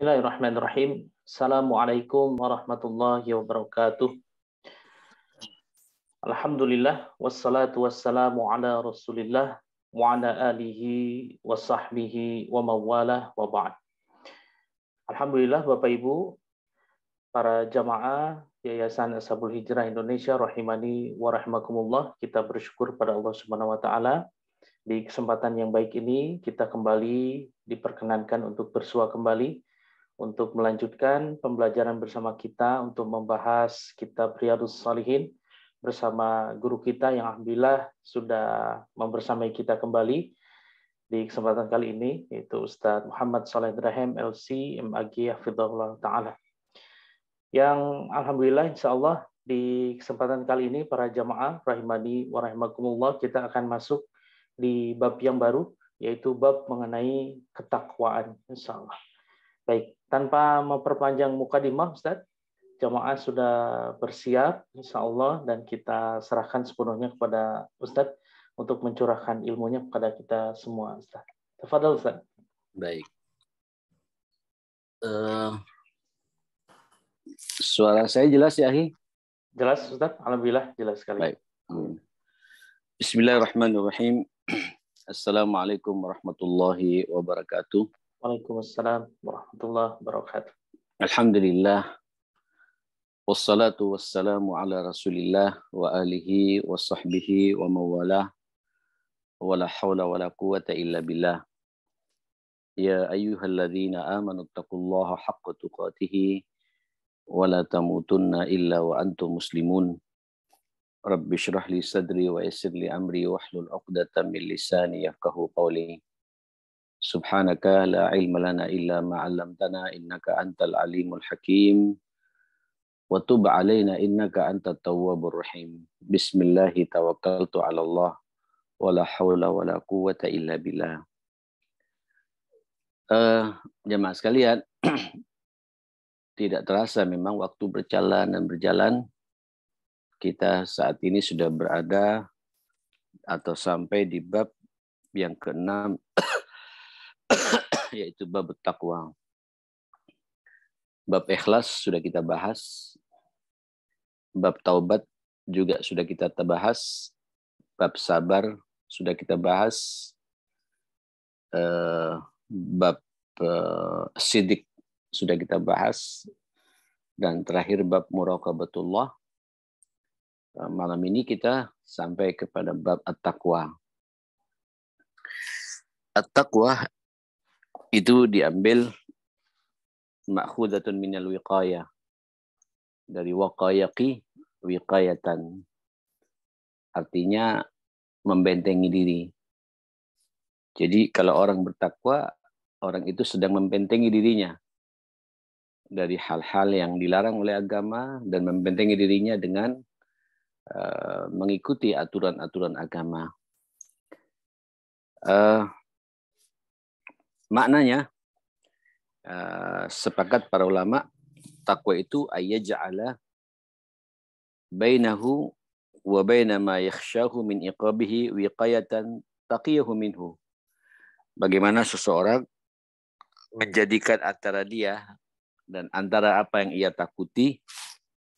Bismillahirrahmanirrahim. Assalamualaikum warahmatullahi wabarakatuh. Alhamdulillah wassalatu wassalamu ala Rasulillah wa ala alihi wa sahbihi wa mawalah wa ba'd. Alhamdulillah Bapak Ibu para jamaah Yayasan Ashabul Hijrah Indonesia rahimani wa rahmakumullah kita bersyukur pada Allah Subhanahu wa taala di kesempatan yang baik ini kita kembali diperkenankan untuk bersua kembali untuk melanjutkan pembelajaran bersama kita untuk membahas kitab Riyadus Salihin bersama guru kita yang alhamdulillah sudah membersamai kita kembali di kesempatan kali ini yaitu Ustadz Muhammad Saleh Ibrahim LC MAG Hafidhullah Ta'ala yang alhamdulillah insya Allah di kesempatan kali ini para jamaah rahimani warahmatullahi kita akan masuk di bab yang baru yaitu bab mengenai ketakwaan insya Allah. Baik, tanpa memperpanjang muka di Ustaz, jamaah sudah bersiap, insya Allah, dan kita serahkan sepenuhnya kepada Ustadz untuk mencurahkan ilmunya kepada kita semua, Ustaz. Tafadhal, Ustaz. Baik. Uh, suara saya jelas ya, Hi? Jelas, Ustaz. Alhamdulillah, jelas sekali. Baik. Hmm. Bismillahirrahmanirrahim. Assalamualaikum warahmatullahi wabarakatuh. Waalaikumsalam warahmatullahi wabarakatuh. Alhamdulillah. Wassalatu wassalamu ala rasulillah wa alihi wa sahbihi wa mawalah. Wa la hawla wa la quwata illa billah. Ya ayyuhalladzina amanu taqullaha haqqa tuqatihi wa la tamutunna illa wa antum muslimun. Rabbi syrah li sadri wa yassir li amri wahlul 'uqdatam min lisani yafqahu qawli. Subhanaka la ilma lana illa ma 'allamtana innaka antal alimul hakim. Wa tub alaina innaka antat tawwabur rahim. Bismillahi tawakkaltu 'ala Allah wa la haula wa la illa billah. Uh, jemaah sekalian, tidak terasa memang waktu berjalan dan berjalan kita saat ini sudah berada atau sampai di bab yang keenam yaitu bab takwa. Bab ikhlas sudah kita bahas. Bab taubat juga sudah kita bahas. Bab sabar sudah kita bahas. Eh, bab eh, sidik sudah kita bahas dan terakhir bab muraqabatullah. Eh, malam ini kita sampai kepada bab at-taqwa. At-taqwa itu diambil ma'khudatun minal wiqaya dari waqayaqi wiqayatan artinya membentengi diri jadi kalau orang bertakwa orang itu sedang membentengi dirinya dari hal-hal yang dilarang oleh agama dan membentengi dirinya dengan uh, mengikuti aturan-aturan agama. Uh, Maknanya uh, sepakat para ulama takwa itu jala bainahu wa baina ma yakhshahu min iqabihi wiqayatan taqiyahu minhu. Bagaimana seseorang menjadikan antara dia dan antara apa yang ia takuti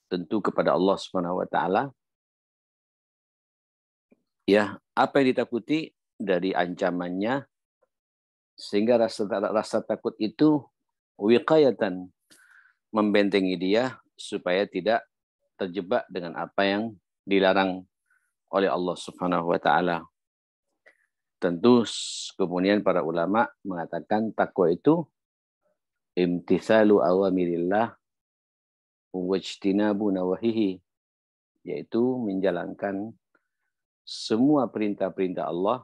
tentu kepada Allah Subhanahu wa taala. Ya, apa yang ditakuti dari ancamannya sehingga rasa, rasa takut itu wiqayatan membentengi dia supaya tidak terjebak dengan apa yang dilarang oleh Allah Subhanahu wa taala. Tentu kemudian para ulama mengatakan takwa itu imtithalu awamirillah wajtinabu nawahihi yaitu menjalankan semua perintah-perintah Allah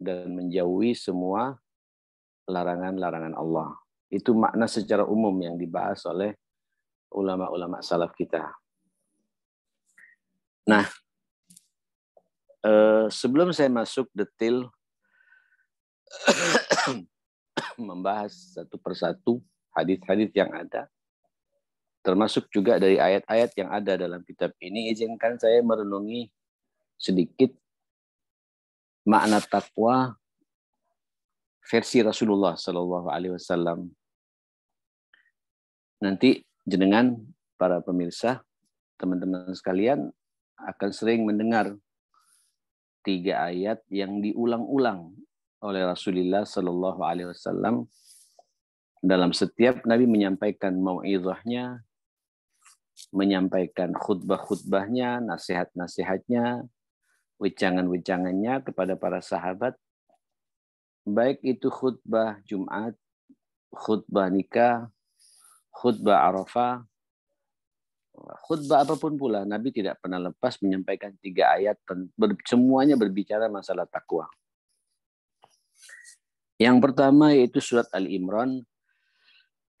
dan menjauhi semua larangan-larangan Allah. Itu makna secara umum yang dibahas oleh ulama-ulama salaf kita. Nah, eh, sebelum saya masuk detail membahas satu persatu hadis-hadis yang ada, termasuk juga dari ayat-ayat yang ada dalam kitab ini, izinkan saya merenungi sedikit makna takwa versi Rasulullah Shallallahu Alaihi Wasallam. Nanti jenengan para pemirsa, teman-teman sekalian akan sering mendengar tiga ayat yang diulang-ulang oleh Rasulullah Shallallahu Alaihi Wasallam dalam setiap Nabi menyampaikan mau'izahnya, menyampaikan khutbah-khutbahnya, nasihat-nasihatnya, wejangan-wejangannya kepada para sahabat, baik itu khutbah Jumat, khutbah nikah, khutbah Arafah, khutbah apapun pula Nabi tidak pernah lepas menyampaikan tiga ayat semuanya berbicara masalah takwa. Yang pertama yaitu surat Al Imran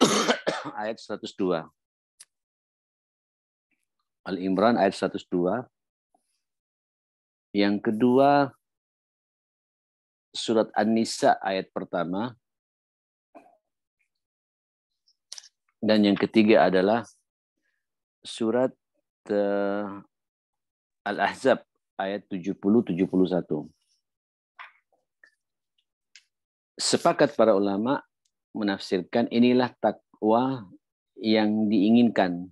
ayat 102. Al Imran ayat 102 yang kedua, surat An-Nisa ayat pertama. Dan yang ketiga adalah surat uh, Al-Ahzab ayat 70-71. Sepakat para ulama menafsirkan inilah takwa yang diinginkan,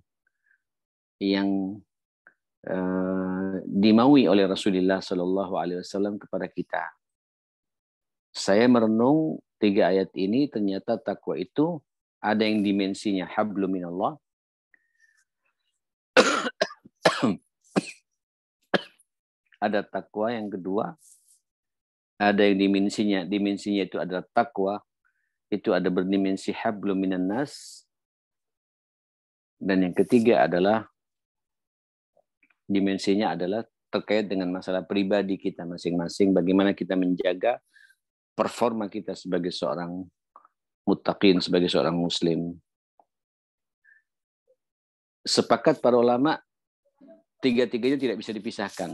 yang Eh, dimaui oleh Rasulullah Shallallahu Alaihi Wasallam kepada kita. Saya merenung tiga ayat ini ternyata takwa itu ada yang dimensinya hablum minallah ada takwa yang kedua ada yang dimensinya dimensinya itu adalah takwa itu ada berdimensi hablum minan nas dan yang ketiga adalah dimensinya adalah terkait dengan masalah pribadi kita masing-masing, bagaimana kita menjaga performa kita sebagai seorang mutakin, sebagai seorang muslim. Sepakat para ulama, tiga-tiganya tidak bisa dipisahkan.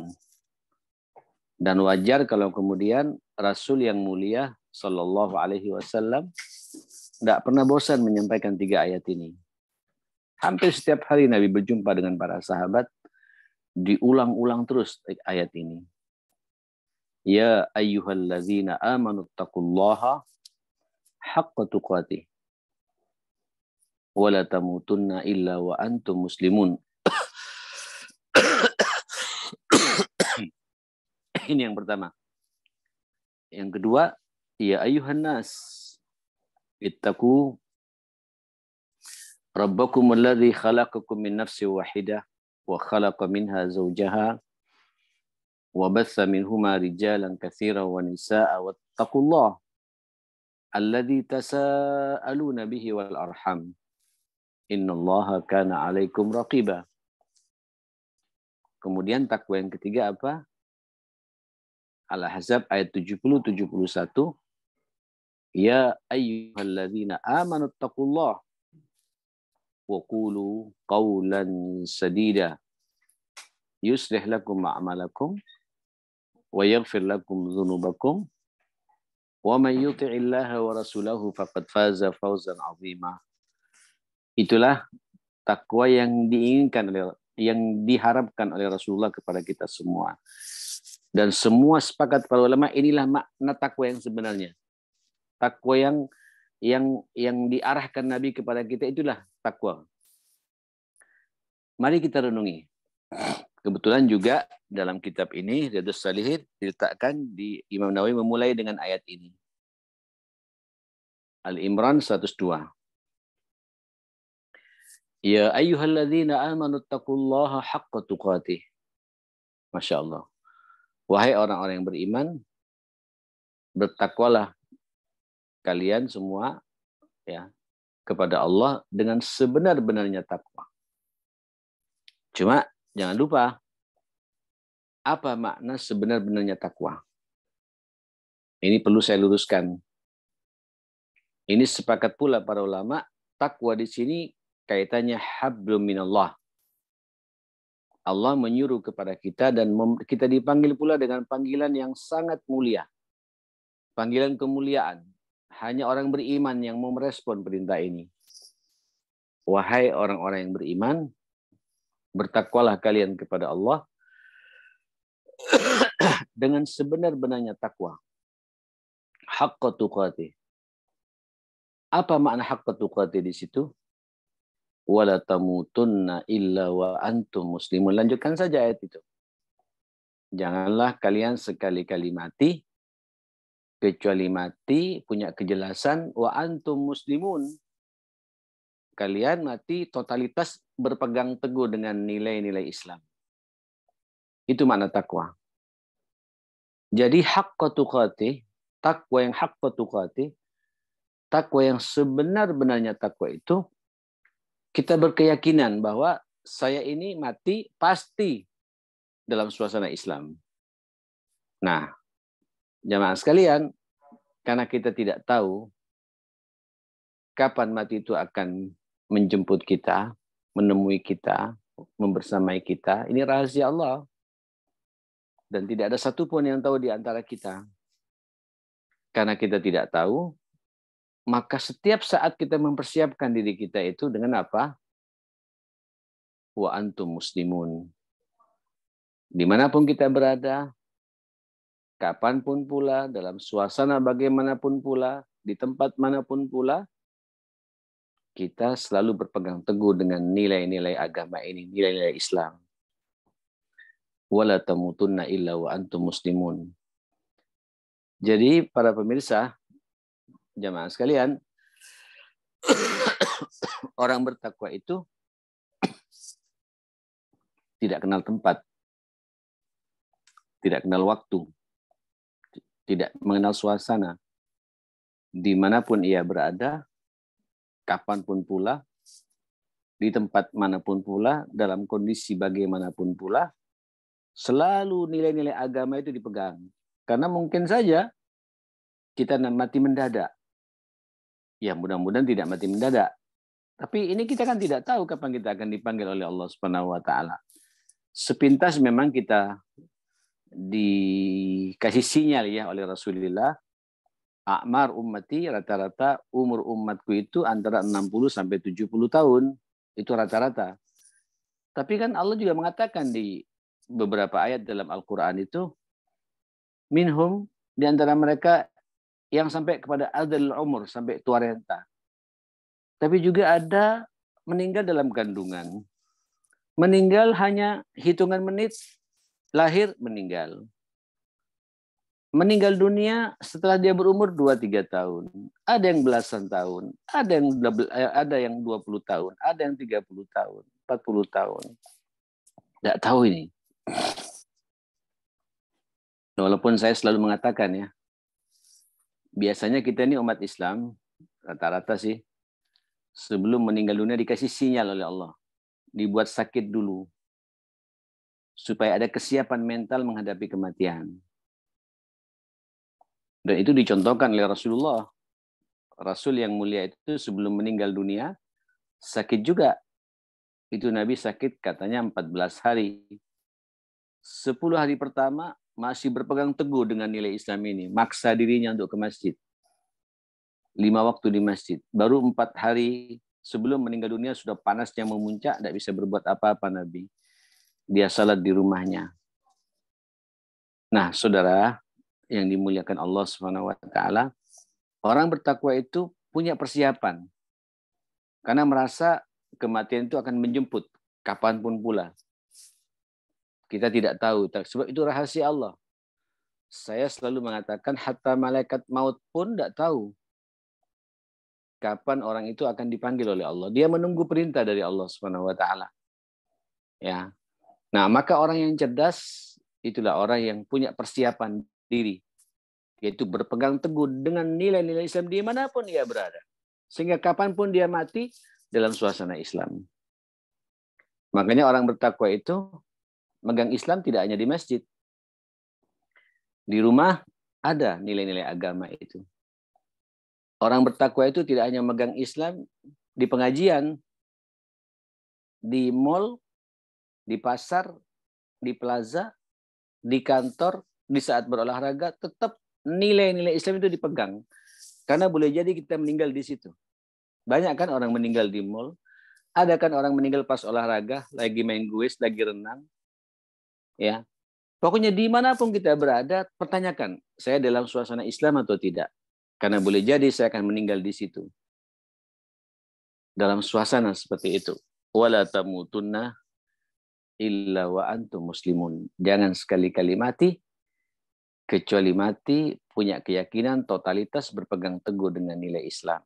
Dan wajar kalau kemudian Rasul yang mulia Sallallahu Alaihi Wasallam tidak pernah bosan menyampaikan tiga ayat ini. Hampir setiap hari Nabi berjumpa dengan para sahabat diulang-ulang terus ayat ini. Ya ayyuhallazina amanu taqullaha haqqa tuqatih wala tamutunna illa wa antum muslimun. ini yang pertama. Yang kedua, ya ayuhan nas ittaqu rabbakum alladhi khalaqakum min nafsin wahidah وخلق منها زوجها وبث منهما رجالا كثيرا ونساء واتقوا الله الذي تساءلون به والأرحم إن الله كان عليكم رقيبا Kemudian takwa yang ketiga apa? Al-Ahzab ayat 70 71. Ya ayyuhalladzina amanu taqullah وقولوا قولا سديدا يصلح لكم أعمالكم ويغفر لكم ذنوبكم ومن يطع الله ورسوله فقد فاز فوزا عظيما itulah takwa yang diinginkan oleh yang diharapkan oleh Rasulullah kepada kita semua. Dan semua sepakat para ulama inilah makna takwa yang sebenarnya. Takwa yang yang yang diarahkan Nabi kepada kita itulah takwa. Mari kita renungi. Kebetulan juga dalam kitab ini Riyadhus Salihin diletakkan di Imam Nawawi memulai dengan ayat ini. Al-Imran 102. Ya ayyuhalladzina amanu taqullaha haqqa tuqatih. Masya Allah. Wahai orang-orang yang beriman, bertakwalah kalian semua ya kepada Allah dengan sebenar-benarnya takwa. Cuma jangan lupa apa makna sebenar-benarnya takwa. Ini perlu saya luruskan. Ini sepakat pula para ulama, takwa di sini kaitannya hablum minallah. Allah menyuruh kepada kita dan kita dipanggil pula dengan panggilan yang sangat mulia. Panggilan kemuliaan hanya orang beriman yang mau merespon perintah ini. Wahai orang-orang yang beriman, bertakwalah kalian kepada Allah dengan sebenar-benarnya takwa. Haqqa tuqati. Apa makna haqqa tuqati di situ? Wala illa wa antum muslimun. Lanjutkan saja ayat itu. Janganlah kalian sekali-kali mati kecuali mati punya kejelasan wa antum muslimun. Kalian mati totalitas berpegang teguh dengan nilai-nilai Islam. Itu makna takwa. Jadi hak kotukati takwa yang hak kotukati takwa yang sebenar-benarnya takwa itu kita berkeyakinan bahwa saya ini mati pasti dalam suasana Islam. Nah, Jamaah sekalian, karena kita tidak tahu kapan mati itu akan menjemput kita, menemui kita, membersamai kita. Ini rahasia Allah. Dan tidak ada satupun yang tahu di antara kita. Karena kita tidak tahu, maka setiap saat kita mempersiapkan diri kita itu dengan apa? Wa antum muslimun. Dimanapun kita berada, kapanpun pula, dalam suasana bagaimanapun pula, di tempat manapun pula, kita selalu berpegang teguh dengan nilai-nilai agama ini, nilai-nilai Islam. Wala tamutunna illa wa antum muslimun. Jadi para pemirsa, jamaah sekalian, orang bertakwa itu tidak kenal tempat, tidak kenal waktu, tidak mengenal suasana. Dimanapun ia berada, kapanpun pula, di tempat manapun pula, dalam kondisi bagaimanapun pula, selalu nilai-nilai agama itu dipegang. Karena mungkin saja kita mati mendadak. Ya mudah-mudahan tidak mati mendadak. Tapi ini kita kan tidak tahu kapan kita akan dipanggil oleh Allah Subhanahu wa taala. Sepintas memang kita dikasih sinyal ya oleh Rasulullah Akmar ummati rata-rata umur umatku itu antara 60 sampai 70 tahun. Itu rata-rata. Tapi kan Allah juga mengatakan di beberapa ayat dalam Al-Quran itu, minhum di antara mereka yang sampai kepada adil umur, sampai tua renta. Tapi juga ada meninggal dalam kandungan. Meninggal hanya hitungan menit lahir, meninggal. Meninggal dunia setelah dia berumur 2-3 tahun. Ada yang belasan tahun, ada yang eh, ada yang 20 tahun, ada yang 30 tahun, 40 tahun. Tidak tahu ini. Walaupun saya selalu mengatakan ya, biasanya kita ini umat Islam, rata-rata sih, sebelum meninggal dunia dikasih sinyal oleh Allah. Dibuat sakit dulu, supaya ada kesiapan mental menghadapi kematian. Dan itu dicontohkan oleh Rasulullah. Rasul yang mulia itu sebelum meninggal dunia sakit juga. Itu Nabi sakit katanya 14 hari. 10 hari pertama masih berpegang teguh dengan nilai Islam ini, maksa dirinya untuk ke masjid. 5 waktu di masjid. Baru 4 hari sebelum meninggal dunia sudah panasnya memuncak, tidak bisa berbuat apa-apa Nabi dia salat di rumahnya. Nah, saudara yang dimuliakan Allah Subhanahu wa taala, orang bertakwa itu punya persiapan. Karena merasa kematian itu akan menjemput kapanpun pula. Kita tidak tahu, sebab itu rahasia Allah. Saya selalu mengatakan hatta malaikat maut pun tidak tahu kapan orang itu akan dipanggil oleh Allah. Dia menunggu perintah dari Allah Subhanahu wa taala. Ya, Nah, maka orang yang cerdas itulah orang yang punya persiapan diri, yaitu berpegang teguh dengan nilai-nilai Islam dimanapun ia berada. Sehingga kapanpun dia mati dalam suasana Islam. Makanya orang bertakwa itu megang Islam tidak hanya di masjid. Di rumah ada nilai-nilai agama itu. Orang bertakwa itu tidak hanya megang Islam di pengajian, di mall, di pasar, di plaza, di kantor, di saat berolahraga, tetap nilai-nilai Islam itu dipegang. Karena boleh jadi kita meninggal di situ. Banyak kan orang meninggal di mall, ada kan orang meninggal pas olahraga, lagi main guis, lagi renang. Ya. Pokoknya dimanapun kita berada, pertanyakan, saya dalam suasana Islam atau tidak? Karena boleh jadi saya akan meninggal di situ. Dalam suasana seperti itu. Wala tamutunna illa wa antum muslimun. Jangan sekali-kali mati kecuali mati punya keyakinan totalitas berpegang teguh dengan nilai Islam.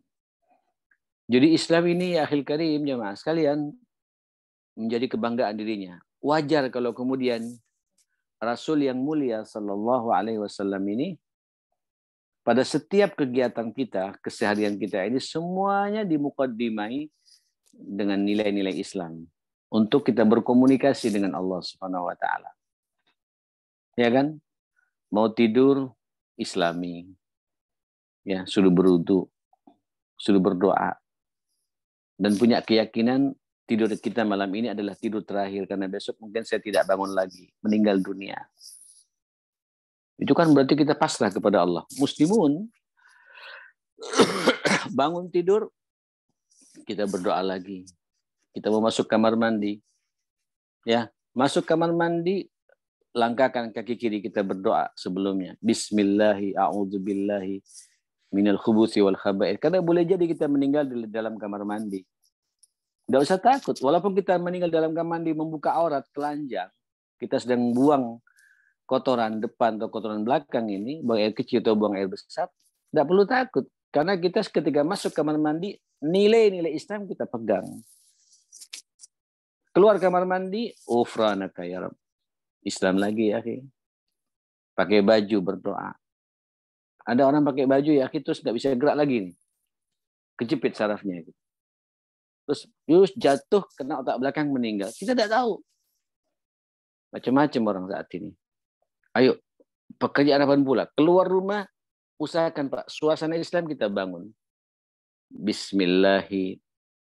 Jadi Islam ini ya akhir karim jemaah sekalian menjadi kebanggaan dirinya. Wajar kalau kemudian Rasul yang mulia Shallallahu Alaihi Wasallam ini pada setiap kegiatan kita, keseharian kita ini semuanya dimukaddimai dengan nilai-nilai Islam untuk kita berkomunikasi dengan Allah Subhanahu wa taala. Ya kan? Mau tidur islami. Ya, sudah berwudu, sudah berdoa dan punya keyakinan tidur kita malam ini adalah tidur terakhir karena besok mungkin saya tidak bangun lagi, meninggal dunia. Itu kan berarti kita pasrah kepada Allah. Muslimun bangun tidur kita berdoa lagi, kita mau masuk kamar mandi. Ya, masuk kamar mandi, langkahkan kaki kiri kita berdoa sebelumnya. Bismillahi a'udzubillahi minal khubusi wal khaba'ir. Karena boleh jadi kita meninggal di dalam kamar mandi. Tidak usah takut. Walaupun kita meninggal dalam kamar mandi, membuka aurat, telanjang, kita sedang buang kotoran depan atau kotoran belakang ini, buang air kecil atau buang air besar, tidak perlu takut. Karena kita ketika masuk kamar mandi, nilai-nilai Islam kita pegang. Keluar kamar mandi, ufranaka ya Rabb. Islam lagi ya, akhi. Pakai baju berdoa. Ada orang pakai baju ya, akhi, terus nggak bisa gerak lagi nih. Kejepit sarafnya itu. Terus Yus jatuh kena otak belakang meninggal. Kita tidak tahu. Macam-macam orang saat ini. Ayo, pekerjaan apa pula? Keluar rumah, usahakan Pak, suasana Islam kita bangun. Bismillahirrahmanirrahim.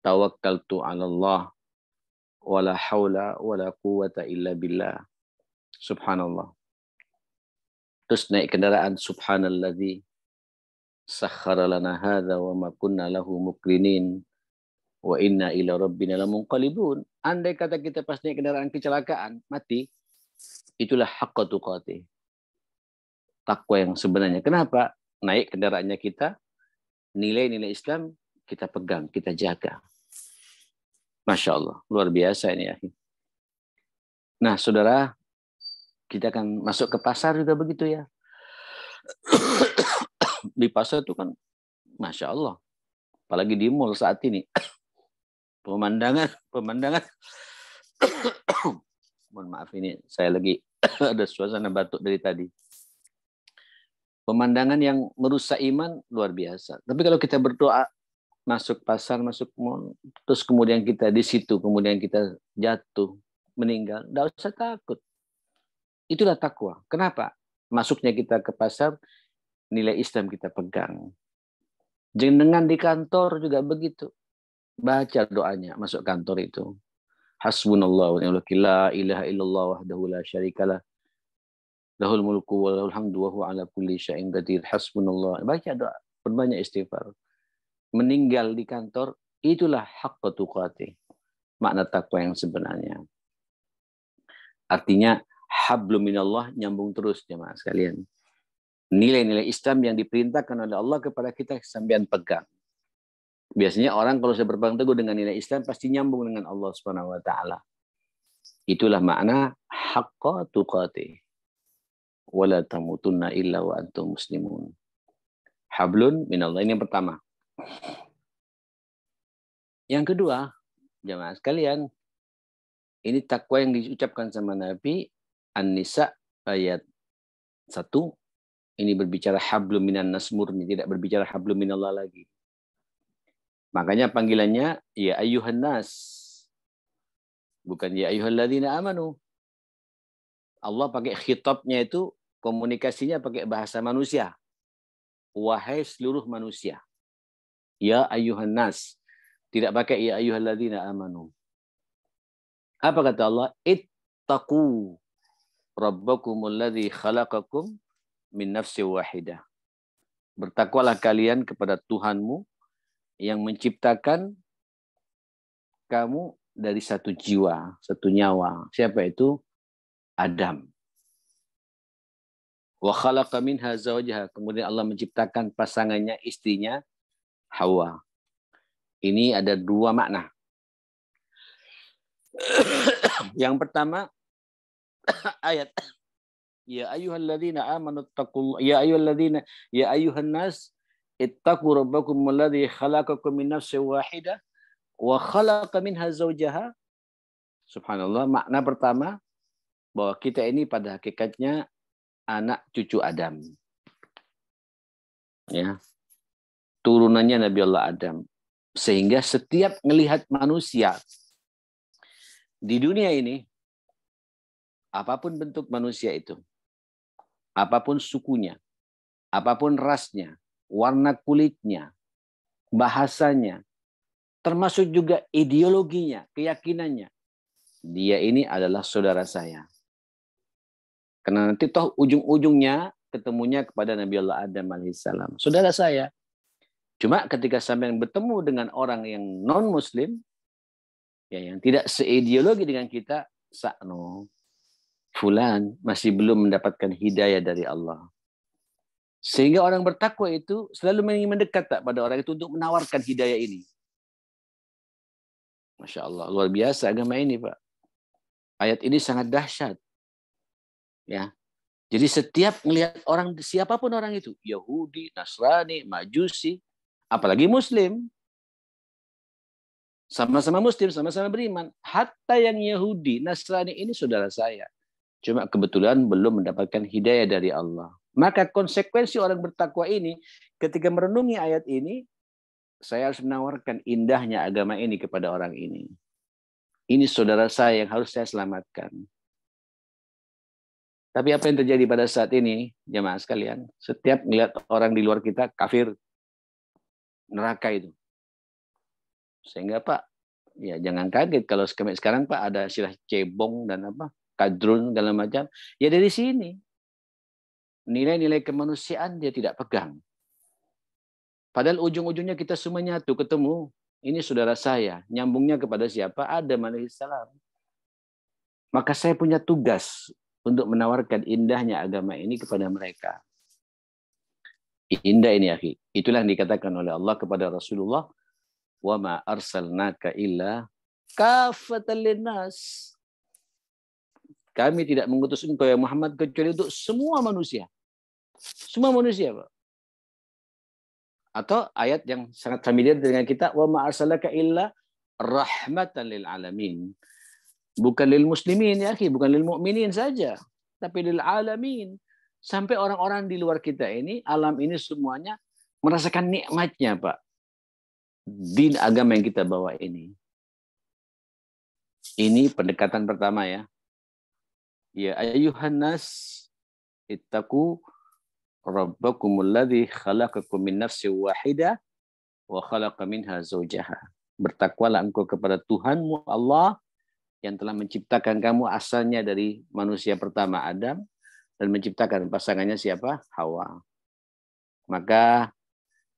tawakkaltu 'ala Allah wala haula wala quwata illa billah. Subhanallah. Terus naik kendaraan subhanalladzi sakhkhara lana hadza wa ma kunna lahu mukrinin wa inna ila rabbina lamunqalibun. Andai kata kita pas naik kendaraan kecelakaan, mati. Itulah haqqa tuqatih. Takwa yang sebenarnya. Kenapa? Naik kendaraannya kita, nilai-nilai Islam kita pegang, kita jaga. Masya Allah, luar biasa ini ya. Nah, saudara, kita akan masuk ke pasar juga begitu ya. di pasar itu kan, Masya Allah, apalagi di mall saat ini, pemandangan, pemandangan, mohon maaf ini, saya lagi ada suasana batuk dari tadi. Pemandangan yang merusak iman luar biasa. Tapi kalau kita berdoa masuk pasar, masuk mall, terus kemudian kita di situ, kemudian kita jatuh, meninggal, tidak usah takut. Itulah takwa. Kenapa? Masuknya kita ke pasar, nilai Islam kita pegang. dengan di kantor juga begitu. Baca doanya masuk kantor itu. Hasbunallah wa la ilaha illallah wahdahu la syarikalah. Lahul mulku wa lahul hamdu wa huwa ala kulli syai'in qadir. Hasbunallah. Baca doa, perbanyak istighfar meninggal di kantor, itulah hak tukati. Makna takwa yang sebenarnya. Artinya, hablu minallah nyambung terus, jemaah sekalian. Nilai-nilai Islam yang diperintahkan oleh Allah kepada kita sambian pegang. Biasanya orang kalau saya berpegang teguh dengan nilai Islam pasti nyambung dengan Allah Subhanahu wa taala. Itulah makna haqqa tuqati. Wala tamutunna illa wa antum muslimun. Hablun minallah ini yang pertama. Yang kedua, jemaah sekalian, ini takwa yang diucapkan sama Nabi An-Nisa ayat 1 ini berbicara hablum minan nasmur, ini tidak berbicara hablum minallah lagi. Makanya panggilannya ya ayuhan nas. Bukan ya ayuhan ayyuhalladzina amanu. Allah pakai khitabnya itu komunikasinya pakai bahasa manusia. Wahai seluruh manusia. Ya ayuhan nas. Tidak pakai ya ayyuhalladzina amanu. Apa kata Allah? Ittaqu rabbakumul ladzi khalaqakum min nafsi wahidah. Bertakwalah kalian kepada Tuhanmu yang menciptakan kamu dari satu jiwa, satu nyawa. Siapa itu? Adam. Wa khalaqa minha Kemudian Allah menciptakan pasangannya, istrinya Hawa. Ini ada dua makna. Yang pertama ayat Ya ayyuhalladzina amanu taqul ya ayyuhalladzina ya ayyuhan nas ittaqu rabbakum alladzi khalaqakum min nafsin wahidah wa khalaqa minha zawjaha Subhanallah makna pertama bahwa kita ini pada hakikatnya anak cucu Adam. Ya turunannya Nabi Allah Adam. Sehingga setiap melihat manusia di dunia ini, apapun bentuk manusia itu, apapun sukunya, apapun rasnya, warna kulitnya, bahasanya, termasuk juga ideologinya, keyakinannya. Dia ini adalah saudara saya. Karena nanti toh ujung-ujungnya ketemunya kepada Nabi Allah Adam alaihissalam. Saudara saya, Cuma ketika sampean bertemu dengan orang yang non muslim ya yang tidak seideologi dengan kita, sakno fulan masih belum mendapatkan hidayah dari Allah. Sehingga orang bertakwa itu selalu ingin mendekat tak pada orang itu untuk menawarkan hidayah ini. Masya Allah, luar biasa agama ini Pak. Ayat ini sangat dahsyat. Ya, jadi setiap melihat orang siapapun orang itu, Yahudi, Nasrani, Majusi, apalagi muslim. Sama-sama muslim, sama-sama beriman. Hatta yang Yahudi, Nasrani ini saudara saya. Cuma kebetulan belum mendapatkan hidayah dari Allah. Maka konsekuensi orang bertakwa ini ketika merenungi ayat ini, saya harus menawarkan indahnya agama ini kepada orang ini. Ini saudara saya yang harus saya selamatkan. Tapi apa yang terjadi pada saat ini, jemaah sekalian? Setiap melihat orang di luar kita kafir, neraka itu. Sehingga Pak, ya jangan kaget kalau sekarang Pak ada silah cebong dan apa kadrun dalam macam. Ya dari sini nilai-nilai kemanusiaan dia tidak pegang. Padahal ujung-ujungnya kita semua nyatu, ketemu. Ini saudara saya, nyambungnya kepada siapa? ada Adam alaihissalam. Maka saya punya tugas untuk menawarkan indahnya agama ini kepada mereka. Indah ini akhi. Itulah yang dikatakan oleh Allah kepada Rasulullah. Wa ma arsalnaka illa kafatan Kami tidak mengutus engkau ya Muhammad kecuali untuk semua manusia. Semua manusia, Pak. Atau ayat yang sangat familiar dengan kita, wa ma arsalaka illa rahmatan lil alamin. Bukan lil muslimin ya akhi, bukan lil mukminin saja, tapi lil alamin sampai orang-orang di luar kita ini, alam ini semuanya merasakan nikmatnya, Pak. Din agama yang kita bawa ini. Ini pendekatan pertama ya. Ya ayuhanas itaku ittaqu khalaqakum min nafsi wahidah wa khalaqa minha zawjaha. Bertakwalah engkau kepada Tuhanmu Allah yang telah menciptakan kamu asalnya dari manusia pertama Adam dan menciptakan pasangannya siapa? Hawa. Maka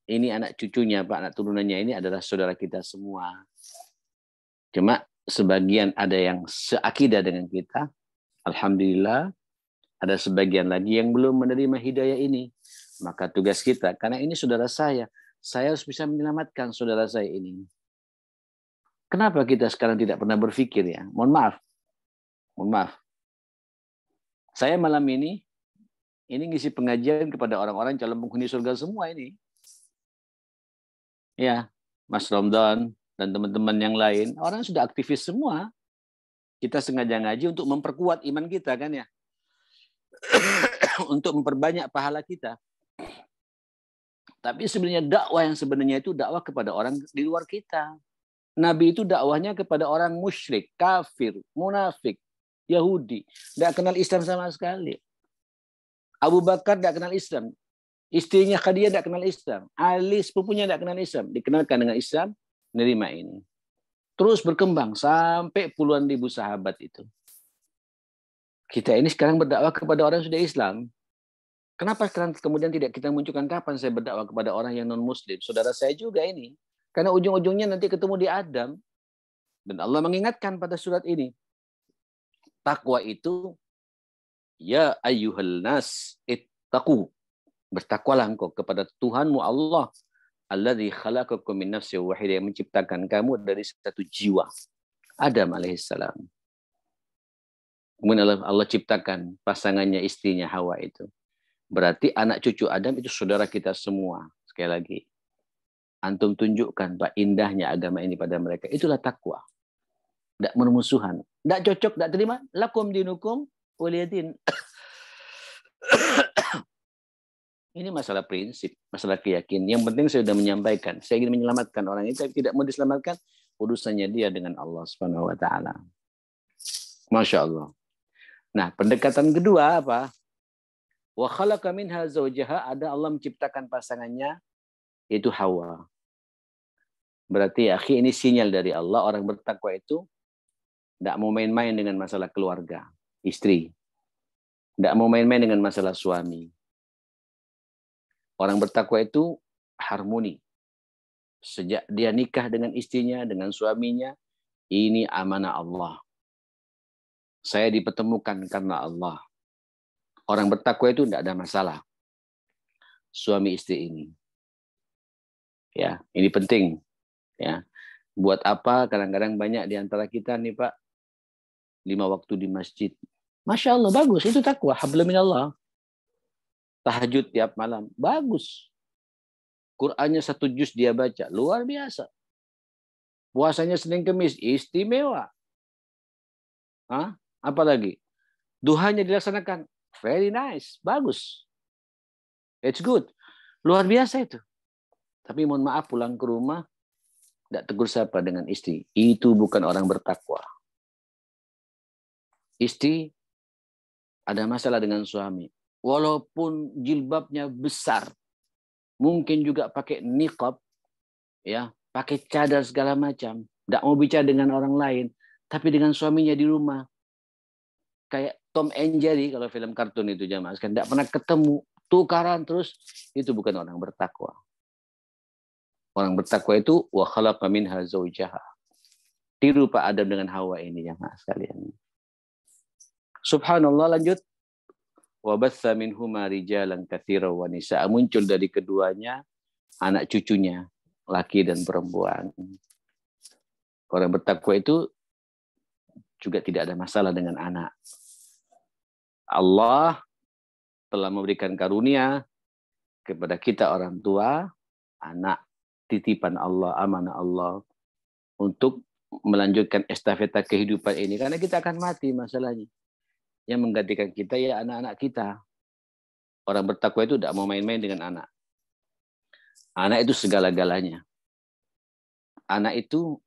ini anak cucunya, Pak, anak turunannya ini adalah saudara kita semua. Cuma sebagian ada yang seakidah dengan kita, alhamdulillah. Ada sebagian lagi yang belum menerima hidayah ini. Maka tugas kita, karena ini saudara saya, saya harus bisa menyelamatkan saudara saya ini. Kenapa kita sekarang tidak pernah berpikir ya? Mohon maaf. Mohon maaf. Saya malam ini ini ngisi pengajian kepada orang-orang calon penghuni surga semua ini. Ya, Mas Romdon dan teman-teman yang lain, orang sudah aktivis semua. Kita sengaja ngaji untuk memperkuat iman kita kan ya. untuk memperbanyak pahala kita. Tapi sebenarnya dakwah yang sebenarnya itu dakwah kepada orang di luar kita. Nabi itu dakwahnya kepada orang musyrik, kafir, munafik, Yahudi. Tidak kenal Islam sama sekali. Abu Bakar tidak kenal Islam. Istrinya Khadijah tidak kenal Islam. Ali sepupunya tidak kenal Islam. Dikenalkan dengan Islam, nerima ini. Terus berkembang sampai puluhan ribu sahabat itu. Kita ini sekarang berdakwah kepada orang yang sudah Islam. Kenapa sekarang kemudian tidak kita munculkan kapan saya berdakwah kepada orang yang non-muslim? Saudara saya juga ini. Karena ujung-ujungnya nanti ketemu di Adam. Dan Allah mengingatkan pada surat ini takwa itu ya ayyuhal nas ittaqu. Bertakwalah engkau kepada Tuhanmu Allah alladzi khalaqakum min nafsin wahidah yang menciptakan kamu dari satu jiwa. Adam alaihissalam. Kemudian Allah, ciptakan pasangannya istrinya Hawa itu. Berarti anak cucu Adam itu saudara kita semua. Sekali lagi. Antum tunjukkan Pak indahnya agama ini pada mereka. Itulah takwa. Tidak bermusuhan. Tidak cocok, tidak terima. Lakum dinukum waliyadin. Ini masalah prinsip, masalah keyakinan. Yang penting saya sudah menyampaikan. Saya ingin menyelamatkan orang ini, tapi tidak mau diselamatkan. Urusannya dia dengan Allah Subhanahu Wa Taala. Masya Allah. Nah, pendekatan kedua apa? Wa khalaqa minha zawjaha, ada Allah menciptakan pasangannya yaitu Hawa. Berarti akhi ini sinyal dari Allah orang bertakwa itu tidak mau main-main dengan masalah keluarga, istri. Tidak mau main-main dengan masalah suami. Orang bertakwa itu harmoni. Sejak dia nikah dengan istrinya, dengan suaminya, ini amanah Allah. Saya dipertemukan karena Allah. Orang bertakwa itu tidak ada masalah. Suami istri ini. Ya, ini penting. Ya, buat apa kadang-kadang banyak di antara kita nih Pak lima waktu di masjid. Masya Allah, bagus. Itu takwa. Habla minallah. Tahajud tiap malam. Bagus. Qurannya satu juz dia baca. Luar biasa. Puasanya Senin Kemis. Istimewa. Hah? lagi, Duhanya dilaksanakan. Very nice. Bagus. It's good. Luar biasa itu. Tapi mohon maaf pulang ke rumah tidak tegur siapa dengan istri. Itu bukan orang bertakwa. Istri ada masalah dengan suami. Walaupun jilbabnya besar, mungkin juga pakai niqab, ya, pakai cadar segala macam, tidak mau bicara dengan orang lain, tapi dengan suaminya di rumah, kayak Tom and Jerry kalau film kartun itu jamaah, kan tidak pernah ketemu, tukaran terus, itu bukan orang bertakwa. Orang bertakwa itu wa khalaqa minha zawjaha. Tiru Pak Adam dengan Hawa ini jamaah sekalian. Subhanallah lanjut. Wabatha minhuma rijalan kathira wa nisa. Muncul dari keduanya anak cucunya, laki dan perempuan. Orang bertakwa itu juga tidak ada masalah dengan anak. Allah telah memberikan karunia kepada kita orang tua, anak, titipan Allah, amanah Allah untuk melanjutkan estafeta kehidupan ini karena kita akan mati masalahnya yang menggantikan kita ya anak-anak kita. Orang bertakwa itu tidak mau main-main dengan anak. Anak itu segala-galanya. Anak itu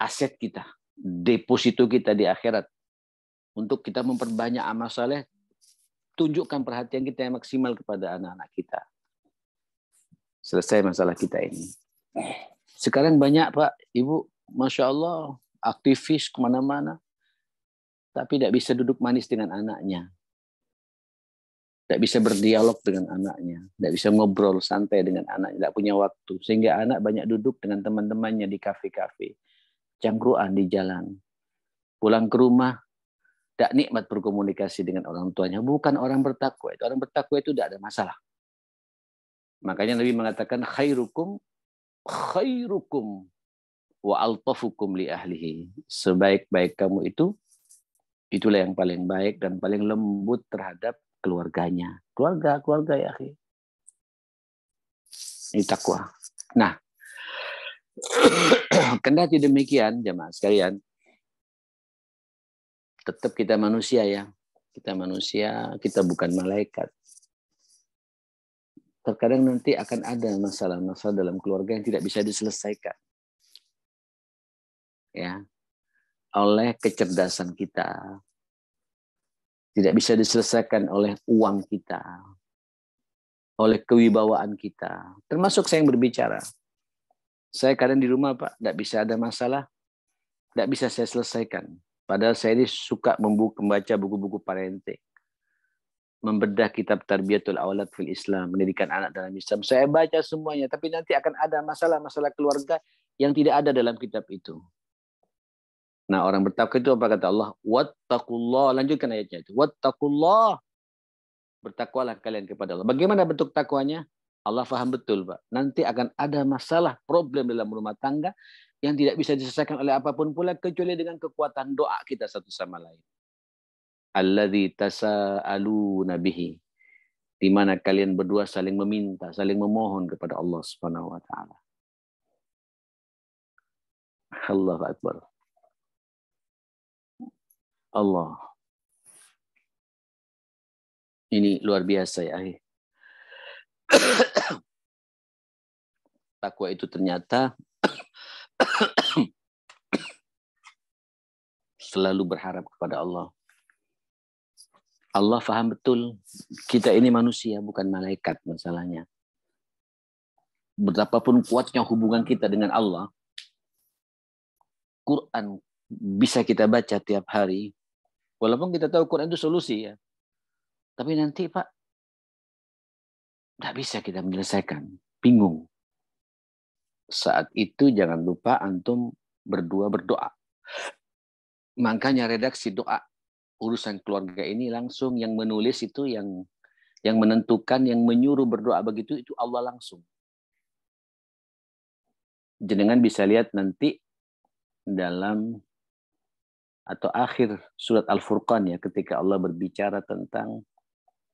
aset kita, deposito kita di akhirat. Untuk kita memperbanyak amal saleh, tunjukkan perhatian kita yang maksimal kepada anak-anak kita. Selesai masalah kita ini. Sekarang banyak Pak, Ibu, Masya Allah, aktivis kemana-mana tapi tidak bisa duduk manis dengan anaknya. Tidak bisa berdialog dengan anaknya, tidak bisa ngobrol santai dengan anaknya, tidak punya waktu. Sehingga anak banyak duduk dengan teman-temannya di kafe-kafe, cangkruan di jalan. Pulang ke rumah, tidak nikmat berkomunikasi dengan orang tuanya. Bukan orang bertakwa. Itu orang bertakwa itu tidak ada masalah. Makanya Nabi mengatakan khairukum khairukum wa altafukum li ahlihi. Sebaik-baik kamu itu Itulah yang paling baik dan paling lembut terhadap keluarganya. Keluarga, keluarga ya, akhi. Ini takwa. Nah, kendati demikian, jemaah sekalian, tetap kita manusia ya. Kita manusia, kita bukan malaikat terkadang nanti akan ada masalah-masalah dalam keluarga yang tidak bisa diselesaikan. Ya, oleh kecerdasan kita. Tidak bisa diselesaikan oleh uang kita. Oleh kewibawaan kita. Termasuk saya yang berbicara. Saya kadang di rumah, Pak, tidak bisa ada masalah. Tidak bisa saya selesaikan. Padahal saya ini suka membuka, membaca buku-buku parenting. Membedah kitab Tarbiyatul Awalat fil Islam, pendidikan anak dalam Islam. Saya baca semuanya, tapi nanti akan ada masalah-masalah keluarga yang tidak ada dalam kitab itu. Nah, orang bertakwa itu apa kata Allah? Wattaqullah. Lanjutkan ayatnya itu. Wattaqullah. Bertakwalah kalian kepada Allah. Bagaimana bentuk takwanya? Allah faham betul, Pak. Nanti akan ada masalah, problem dalam rumah tangga yang tidak bisa diselesaikan oleh apapun pula kecuali dengan kekuatan doa kita satu sama lain. Alladzi tasa'alu nabihi Di mana kalian berdua saling meminta, saling memohon kepada Allah Subhanahu wa taala. Allahu akbar. Allah. Ini luar biasa ya. Takwa itu ternyata selalu berharap kepada Allah. Allah faham betul kita ini manusia bukan malaikat masalahnya. Betapapun kuatnya hubungan kita dengan Allah, Quran bisa kita baca tiap hari, Walaupun kita tahu Quran itu solusi ya. Tapi nanti Pak, tidak bisa kita menyelesaikan. Bingung. Saat itu jangan lupa antum berdua berdoa. Makanya redaksi doa urusan keluarga ini langsung yang menulis itu yang yang menentukan yang menyuruh berdoa begitu itu Allah langsung. Jenengan bisa lihat nanti dalam atau akhir surat Al-Furqan ya ketika Allah berbicara tentang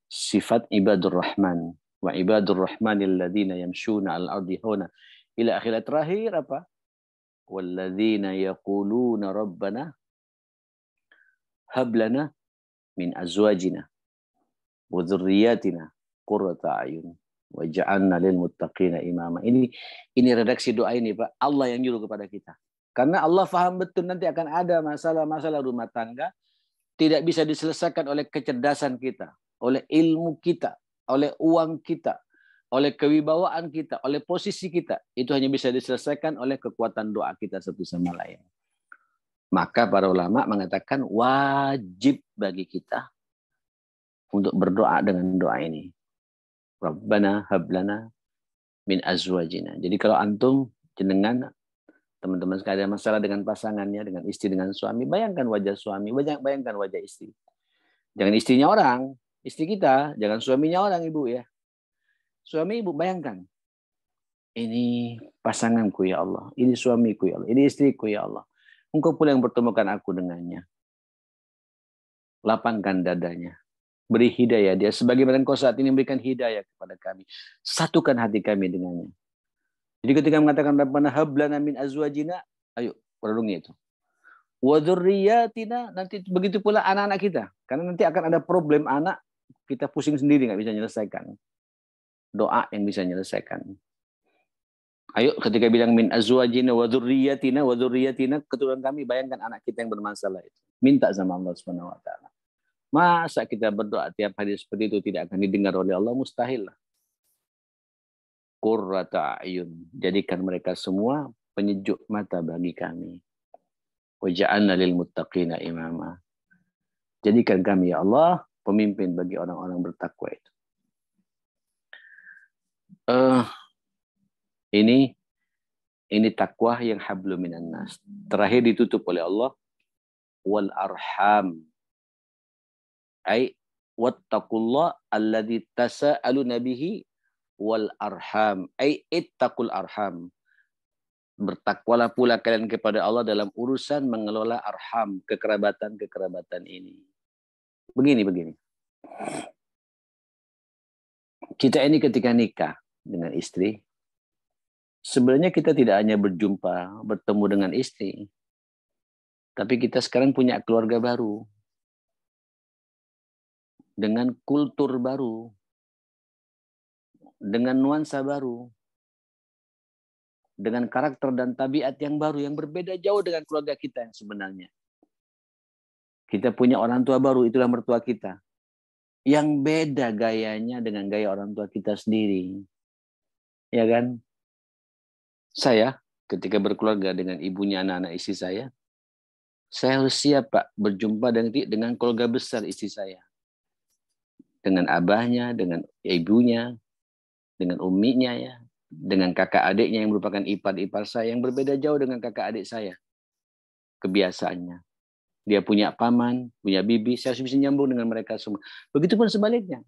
sifat ibadur rahman wa ibadur rahmanil ladzina yamshuna al ardi hona ila akhir terakhir apa walladzina yaquluna rabbana hab lana min azwajina wa dzurriyyatina qurrata ayun waj'alna lil muttaqina imama ini ini redaksi doa ini Pak Allah yang nyuruh kepada kita karena Allah faham betul nanti akan ada masalah-masalah rumah tangga tidak bisa diselesaikan oleh kecerdasan kita, oleh ilmu kita, oleh uang kita, oleh kewibawaan kita, oleh posisi kita. Itu hanya bisa diselesaikan oleh kekuatan doa kita satu sama lain. Maka para ulama mengatakan wajib bagi kita untuk berdoa dengan doa ini. Rabbana hablana min azwajina. Jadi kalau antum jenengan teman-teman sekalian masalah dengan pasangannya, dengan istri, dengan suami, bayangkan wajah suami, bayangkan wajah istri. Jangan istrinya orang, istri kita, jangan suaminya orang ibu ya. Suami ibu bayangkan, ini pasanganku ya Allah, ini suamiku ya Allah, ini istriku ya Allah. Engkau pula yang pertemukan aku dengannya. Lapangkan dadanya. Beri hidayah dia. Sebagaimana engkau saat ini memberikan hidayah kepada kami. Satukan hati kami dengannya jadi ketika mengatakan Rabbana hablana min azwajina, ayo perlu itu. Wa dzurriyyatina nanti begitu pula anak-anak kita. Karena nanti akan ada problem anak kita pusing sendiri nggak bisa menyelesaikan. Doa yang bisa menyelesaikan. Ayo ketika bilang min azwajina wa dzurriyyatina wa dzurriyyatina keturunan kami bayangkan anak kita yang bermasalah itu. Minta sama Allah Subhanahu wa taala. Masa kita berdoa tiap hari seperti itu tidak akan didengar oleh Allah mustahil lah kurrata ayun. Jadikan mereka semua penyejuk mata bagi kami. Waja'alna lil muttaqina imama. Jadikan kami ya Allah pemimpin bagi orang-orang bertakwa itu. Uh, ini ini takwa yang hablu minan nas. Terakhir ditutup oleh Allah wal arham. Ai wattaqullah alladzi tasa'alu nabihi wal arham. ay ittaqul arham. Bertakwalah pula kalian kepada Allah dalam urusan mengelola arham, kekerabatan-kekerabatan ini. Begini, begini. Kita ini ketika nikah dengan istri, sebenarnya kita tidak hanya berjumpa, bertemu dengan istri, tapi kita sekarang punya keluarga baru dengan kultur baru, dengan nuansa baru, dengan karakter dan tabiat yang baru yang berbeda jauh dengan keluarga kita yang sebenarnya. Kita punya orang tua baru, itulah mertua kita. Yang beda gayanya dengan gaya orang tua kita sendiri. Ya kan? Saya ketika berkeluarga dengan ibunya anak-anak istri saya, saya harus siap Pak berjumpa dengan, dengan keluarga besar istri saya. Dengan abahnya, dengan ibunya, dengan uminya ya, dengan kakak adiknya yang merupakan ipar-ipar saya yang berbeda jauh dengan kakak adik saya. Kebiasaannya. Dia punya paman, punya bibi, saya harus bisa nyambung dengan mereka semua. Begitupun sebaliknya.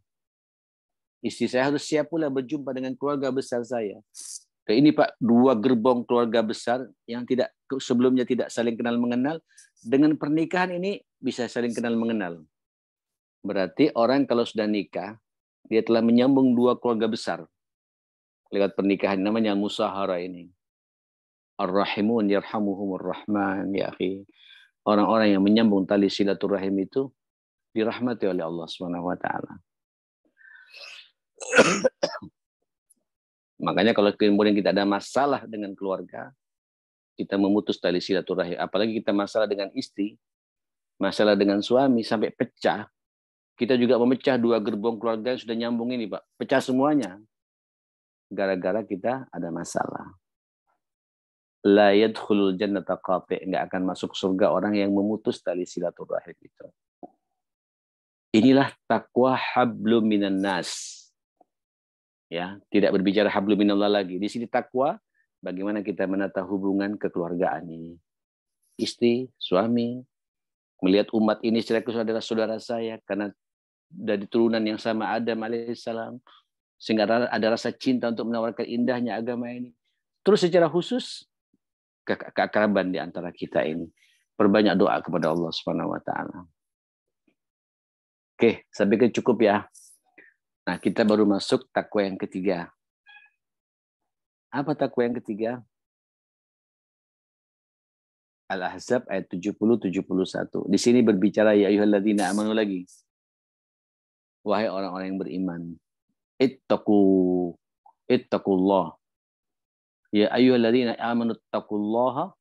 Istri saya harus siap pula berjumpa dengan keluarga besar saya. Dan ini Pak, dua gerbong keluarga besar yang tidak sebelumnya tidak saling kenal mengenal. Dengan pernikahan ini bisa saling kenal mengenal. Berarti orang kalau sudah nikah, dia telah menyambung dua keluarga besar lewat pernikahan namanya musahara ini. Ar-rahimun yarhamuhumur rahman ya akhi. Orang-orang yang menyambung tali silaturahim itu dirahmati oleh Allah Subhanahu wa taala. Makanya kalau kemudian kita ada masalah dengan keluarga, kita memutus tali silaturahim, apalagi kita masalah dengan istri, masalah dengan suami sampai pecah, kita juga memecah dua gerbong keluarga yang sudah nyambung ini, Pak. Pecah semuanya gara-gara kita ada masalah. La yadkhulul jannata qati' enggak akan masuk surga orang yang memutus tali silaturahim itu. Inilah takwa hablu minan nas. Ya, tidak berbicara hablu minallah lagi. Di sini takwa bagaimana kita menata hubungan kekeluargaan ini. Istri, suami, melihat umat ini secara khusus adalah saudara saya karena dari turunan yang sama ada Adam salam. Sehingga ada rasa cinta untuk menawarkan indahnya agama ini. Terus secara khusus ke keakraban di antara kita ini. Perbanyak doa kepada Allah Subhanahu wa taala. Oke, saya pikir cukup ya. Nah, kita baru masuk takwa yang ketiga. Apa takwa yang ketiga? Al-Ahzab ayat 70 71. Di sini berbicara ya ayyuhalladzina amanu lagi. Wahai orang-orang yang beriman ittaqu ittaqullah ya ayyuhalladzina amanu taqullaha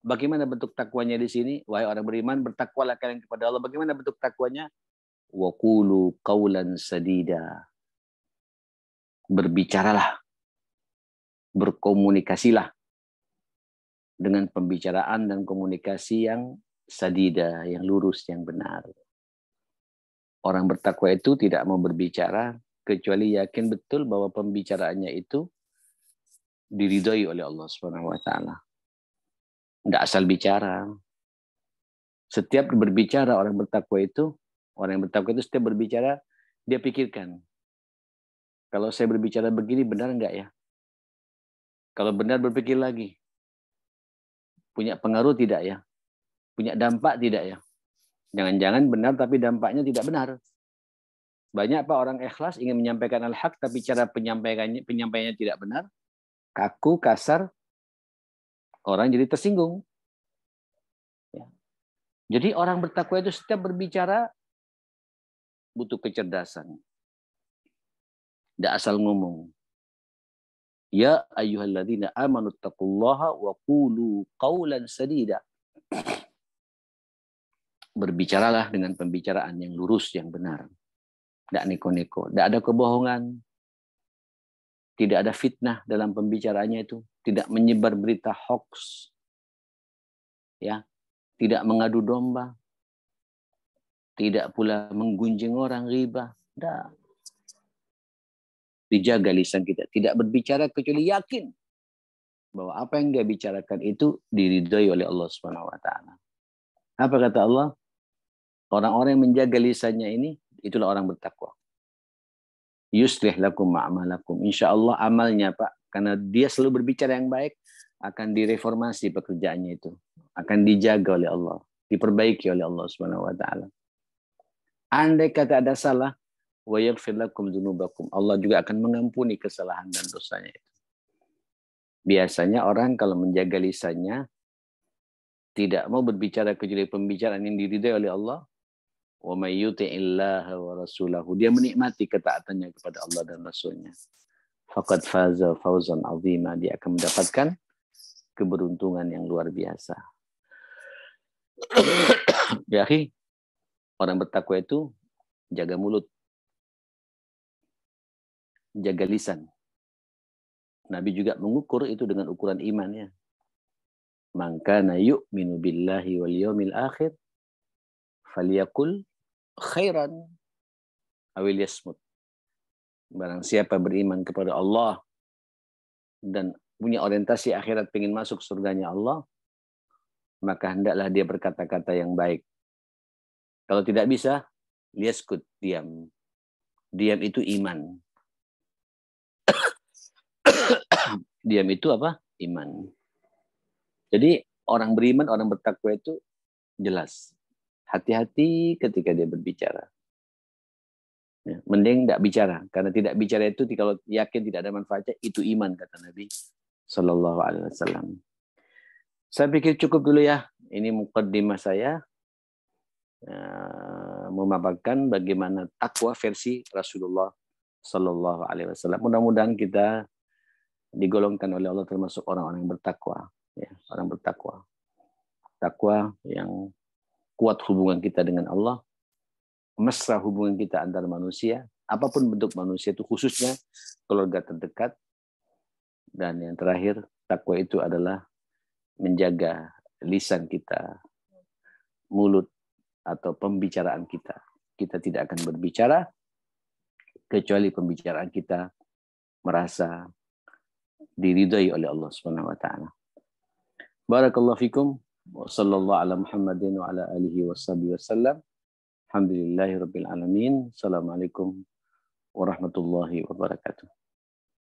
bagaimana bentuk takwanya di sini wahai orang beriman bertakwalah kalian kepada Allah bagaimana bentuk takwanya wa qulu qawlan sadida berbicaralah berkomunikasilah dengan pembicaraan dan komunikasi yang sadida, yang lurus, yang benar. Orang bertakwa itu tidak mau berbicara kecuali yakin betul bahwa pembicaraannya itu diridhoi oleh Allah Subhanahu wa taala. Enggak asal bicara. Setiap berbicara orang bertakwa itu, orang yang bertakwa itu setiap berbicara dia pikirkan. Kalau saya berbicara begini benar enggak ya? Kalau benar berpikir lagi. Punya pengaruh tidak ya? Punya dampak tidak ya? Jangan-jangan benar tapi dampaknya tidak benar. Banyak Pak orang ikhlas ingin menyampaikan al-haq tapi cara penyampaiannya penyampaiannya tidak benar, kaku, kasar, orang jadi tersinggung. Ya. Jadi orang bertakwa itu setiap berbicara butuh kecerdasan. Tidak asal ngomong. Ya ayyuhalladzina amanu taqullaha wa qulu qawlan sadida berbicaralah dengan pembicaraan yang lurus, yang benar. Tidak neko-neko. Tidak ada kebohongan. Tidak ada fitnah dalam pembicaranya itu. Tidak menyebar berita hoax. Ya, tidak mengadu domba. Tidak pula menggunjing orang riba. Tidak. Dijaga lisan kita. Tidak berbicara kecuali yakin bahwa apa yang dia bicarakan itu diridhoi oleh Allah Subhanahu wa taala. Apa kata Allah? Orang-orang yang menjaga lisannya ini Itulah orang bertakwa. Yuslih lakum ma'amalakum. Insya Allah amalnya Pak. Karena dia selalu berbicara yang baik, akan direformasi pekerjaannya itu. Akan dijaga oleh Allah. Diperbaiki oleh Allah Subhanahu wa taala. Andai kata ada salah, wa yaghfir lakum dunubakum. Allah juga akan mengampuni kesalahan dan dosanya itu. Biasanya orang kalau menjaga lisannya tidak mau berbicara kecuali pembicaraan yang diridai oleh Allah, wa may yuti'illah wa rasulahu. Dia menikmati ketaatannya kepada Allah dan Rasulnya. Fakat faza fauzan azima. Dia akan mendapatkan keberuntungan yang luar biasa. ya, orang bertakwa itu jaga mulut, jaga lisan. Nabi juga mengukur itu dengan ukuran imannya. Maka na yu'minu billahi wal yawmil akhir faliyakul khairan awil yasmut. Barang siapa beriman kepada Allah dan punya orientasi akhirat ingin masuk surganya Allah, maka hendaklah dia berkata-kata yang baik. Kalau tidak bisa, liaskut, diam. Diam itu iman. diam itu apa? Iman. Jadi orang beriman, orang bertakwa itu jelas Hati-hati ketika dia berbicara. Ya, mending tidak bicara karena tidak bicara itu kalau yakin tidak ada manfaatnya itu iman kata Nabi Shallallahu Alaihi Saya pikir cukup dulu ya. Ini mukadimah saya eh, memaparkan bagaimana takwa versi Rasulullah Shallallahu Alaihi Wasallam. Mudah-mudahan kita digolongkan oleh Allah termasuk orang-orang yang bertakwa, ya, orang bertakwa, takwa yang kuat hubungan kita dengan Allah, mesra hubungan kita antar manusia, apapun bentuk manusia itu khususnya keluarga terdekat. Dan yang terakhir, takwa itu adalah menjaga lisan kita, mulut atau pembicaraan kita. Kita tidak akan berbicara kecuali pembicaraan kita merasa diridhai oleh Allah Subhanahu wa taala. Barakallahu fikum. وصلى الله على محمد وعلى آله وصحبه وسلم الحمد لله رب العالمين السلام عليكم ورحمة الله وبركاته